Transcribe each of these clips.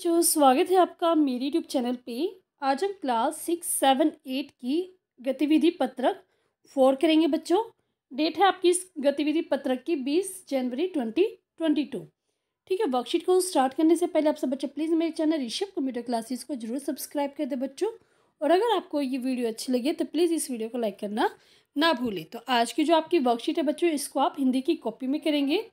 जो स्वागत है आपका मेरी यूट्यूब चैनल पे आज हम क्लास सिक्स सेवन एट की गतिविधि पत्रक फोर करेंगे बच्चों डेट है आपकी इस गतिविधि पत्रक की बीस जनवरी ट्वेंटी ट्वेंटी टू ठीक है वर्कशीट को स्टार्ट करने से पहले आप सब बच्चे प्लीज़ मेरे चैनल ऋषभ कंप्यूटर क्लासेस को जरूर सब्सक्राइब कर दे बच्चों और अगर आपको ये वीडियो अच्छी लगी तो प्लीज़ इस वीडियो को लाइक करना ना भूलें तो आज की जो आपकी वर्कशीट है बच्चों इसको आप हिंदी की कॉपी में करेंगे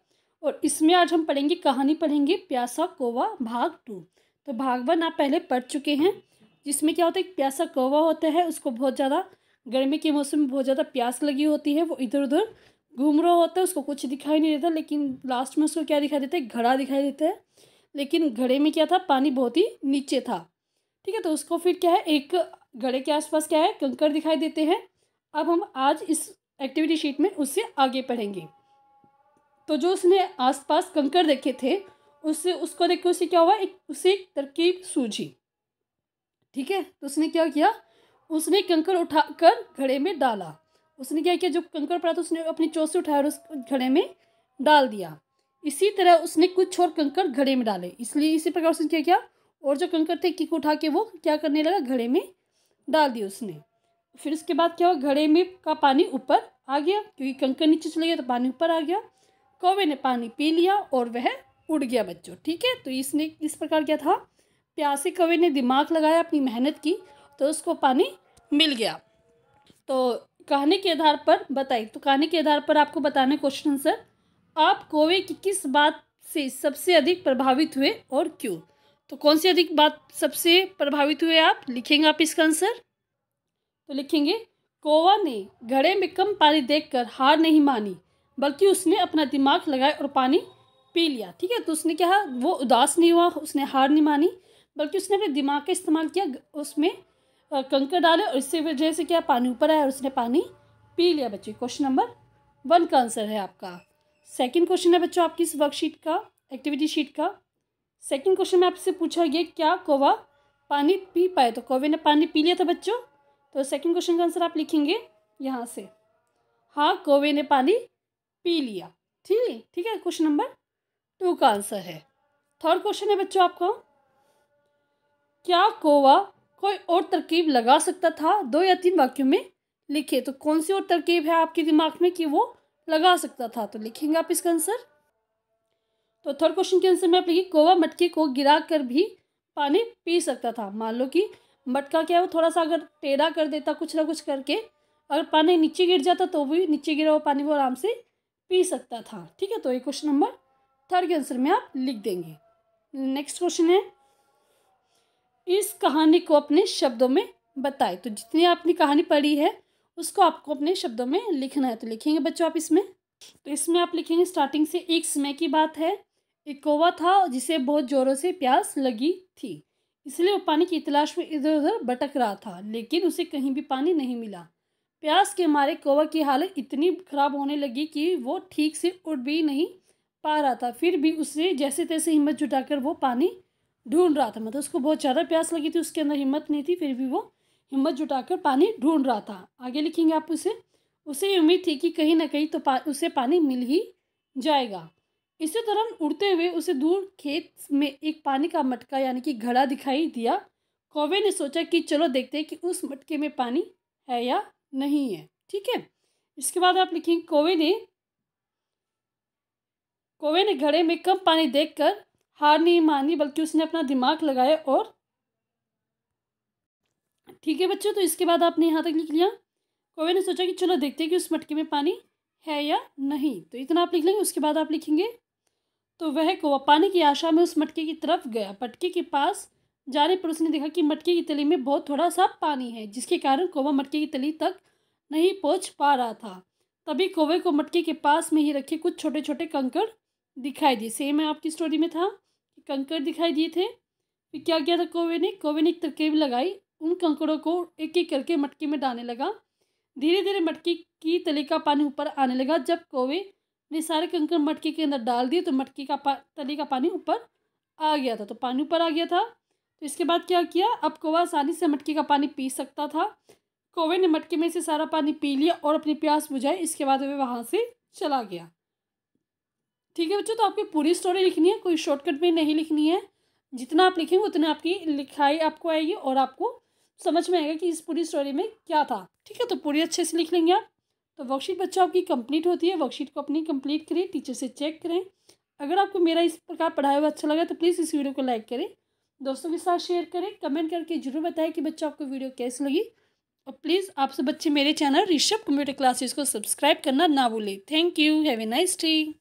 और इसमें आज हम पढ़ेंगे कहानी पढ़ेंगे प्यासा कोवा भाग टू तो भाग वन आप पहले पढ़ चुके हैं जिसमें क्या होता है प्यासा कोवा होता है उसको बहुत ज़्यादा गर्मी के मौसम में बहुत ज़्यादा प्यास लगी होती है वो इधर उधर घूम रहा होता है उसको कुछ दिखाई नहीं देता लेकिन लास्ट में उसको क्या दिखाई देता है घड़ा दिखाई देता है लेकिन घड़े में क्या था पानी बहुत ही नीचे था ठीक है तो उसको फिर क्या है एक घड़े के आसपास क्या है कंकर दिखाई देते हैं अब हम आज इस एक्टिविटी शीट में उससे आगे पढ़ेंगे तो जो उसने आसपास कंकर देखे थे उससे उसको देख के उसे क्या हुआ एक उसे एक तरकीब सूझी ठीक है तो उसने क्या किया उसने कंकर उठा कर घड़े में डाला उसने क्या किया जब कंकर पड़ा तो उसने अपनी चोट से उठाया और उस घड़े में डाल दिया इसी तरह उसने कुछ और कंकर घड़े में डाले इसलिए इसी प्रकार उसने क्या किया और जो कंकर थे किक उठा के वो क्या करने लगा घड़े में डाल दिया उसने फिर उसके बाद क्या हुआ घड़े में का पानी ऊपर आ गया क्योंकि कंकर नीचे चले गया तो पानी ऊपर आ गया कौवे ने पानी पी लिया और वह उड़ गया बच्चों ठीक है तो इसने इस प्रकार क्या था प्यासे कौवे ने दिमाग लगाया अपनी मेहनत की तो उसको पानी मिल गया तो कहानी के आधार पर बताइए तो कहानी के आधार पर आपको बताना क्वेश्चन आंसर आप कौवे की किस बात से सबसे अधिक प्रभावित हुए और क्यों तो कौन सी अधिक बात सबसे प्रभावित हुए आप लिखेंगे आप इसका आंसर तो लिखेंगे कौवा ने घड़े में कम पानी देखकर हार नहीं मानी बल्कि उसने अपना दिमाग लगाया और पानी पी लिया ठीक है तो उसने क्या वो उदास नहीं हुआ उसने हार नहीं मानी बल्कि उसने अपने दिमाग का इस्तेमाल किया उसमें कंकर डाले और इससे वजह से क्या पानी ऊपर आया और उसने पानी पी लिया बच्चे क्वेश्चन नंबर वन का आंसर है आपका सेकंड क्वेश्चन है बच्चों आपकी इस वर्कशीट का एक्टिविटी शीट का सेकंड क्वेश्चन में आपसे पूछा गया क्या कोवा पानी पी पाए तो कोवे ने पानी पी लिया था बच्चों तो सेकंड क्वेश्चन का आंसर आप लिखेंगे यहाँ से हाँ कोवे ने पानी पी लिया ठीक ठीक है क्वेश्चन नंबर टू का आंसर है थर्ड क्वेश्चन है बच्चों आपका क्या कोवा कोई और तरकीब लगा सकता था दो या तीन वाक्यों में लिखे तो कौन सी और तरकीब है आपके दिमाग में कि वो लगा सकता था तो लिखेंगे आप इसका आंसर तो थर्ड क्वेश्चन के आंसर में आप लिखिए कोवा मटके को गिरा कर भी पानी पी सकता था मान लो कि मटका क्या है वो थोड़ा सा अगर टेढ़ा कर देता कुछ ना कुछ करके अगर पानी नीचे गिर जाता तो भी नीचे गिरा हुआ पानी वो आराम से पी सकता था ठीक है तो ये क्वेश्चन नंबर थर्ड के आंसर में आप लिख देंगे नेक्स्ट क्वेश्चन है इस कहानी को अपने शब्दों में बताए तो जितनी आपने कहानी पढ़ी है उसको आपको अपने शब्दों में लिखना है तो लिखेंगे बच्चों आप इसमें तो इसमें आप लिखेंगे स्टार्टिंग से एक समय की बात है एक कौवा था जिसे बहुत ज़ोरों से प्यास लगी थी इसलिए वो पानी की तलाश में इधर उधर भटक रहा था लेकिन उसे कहीं भी पानी नहीं मिला प्यास के मारे कौवा की हालत इतनी ख़राब होने लगी कि वो ठीक से उठ भी नहीं पा रहा था फिर भी उसने जैसे तैसे हिम्मत जुटाकर वो पानी ढूंढ रहा था मतलब उसको बहुत ज़्यादा प्यास लगी थी उसके अंदर हिम्मत नहीं थी फिर भी वो हिम्मत जुटाकर पानी ढूंढ रहा था आगे लिखेंगे आप उसे उसे उम्मीद थी कि कहीं ना कहीं तो पा, उसे पानी मिल ही जाएगा इसी तरह उड़ते हुए उसे दूर खेत में एक पानी का मटका यानी कि घड़ा दिखाई दिया कौवे ने सोचा कि चलो देखते हैं कि उस मटके में पानी है या नहीं है ठीक है इसके बाद आप लिखेंगे कोवे ने कोवे ने घड़े में कम पानी देखकर हार नहीं मानी बल्कि उसने अपना दिमाग लगाया और ठीक है बच्चों तो इसके बाद आपने यहाँ तक लिख लिया कोवे ने सोचा कि चलो देखते हैं कि उस मटके में पानी है या नहीं तो इतना आप लिख लेंगे उसके बाद आप लिखेंगे तो वह कोवा पानी की आशा में उस मटके की तरफ गया मटके के पास जाने रहे पर उसने देखा कि मटके की तली में बहुत थोड़ा सा पानी है जिसके कारण कोवा मटके की तली तक नहीं पहुंच पा रहा था तभी कोवे को मटके के पास में ही रखे कुछ छोटे छोटे कंकड़ दिखाई दिए सेम है आपकी स्टोरी में था कि कंकड़ दिखाई दिए थे फिर क्या किया था कोवे ने कोवे ने एक तरकीब लगाई उन कंकड़ों को एक एक करके मटके में डालने लगा धीरे धीरे मटके की तली का पानी ऊपर आने लगा जब कोवे ने सारे कंकड़ मटके के अंदर डाल दिए तो मटके का पा तली का पानी ऊपर आ गया था तो पानी ऊपर आ गया था इसके बाद क्या किया अब कौवा आसानी से मटके का पानी पी सकता था कौवे ने मटके में से सारा पानी पी लिया और अपनी प्यास बुझाई इसके बाद वह वहाँ से चला गया ठीक है बच्चों तो आपकी पूरी स्टोरी लिखनी है कोई शॉर्टकट में नहीं लिखनी है जितना आप लिखेंगे उतना आपकी लिखाई आपको आएगी और आपको समझ में आएगा कि इस पूरी स्टोरी में क्या था ठीक है तो पूरी अच्छे से लिख लेंगे आप तो वर्कशीट बच्चों आपकी कंप्लीट होती है वर्कशीट को अपनी कंप्लीट करें टीचर से चेक करें अगर आपको मेरा इस प्रकार पढ़ाया हुआ अच्छा लगा तो प्लीज़ इस वीडियो को लाइक करें दोस्तों के साथ शेयर करें कमेंट करके जरूर बताएं कि बच्चों आपको वीडियो कैसी लगी और प्लीज़ आप सब बच्चे मेरे चैनल ऋषभ कंप्यूटर क्लासेस को सब्सक्राइब करना ना भूलें thank you have a nice day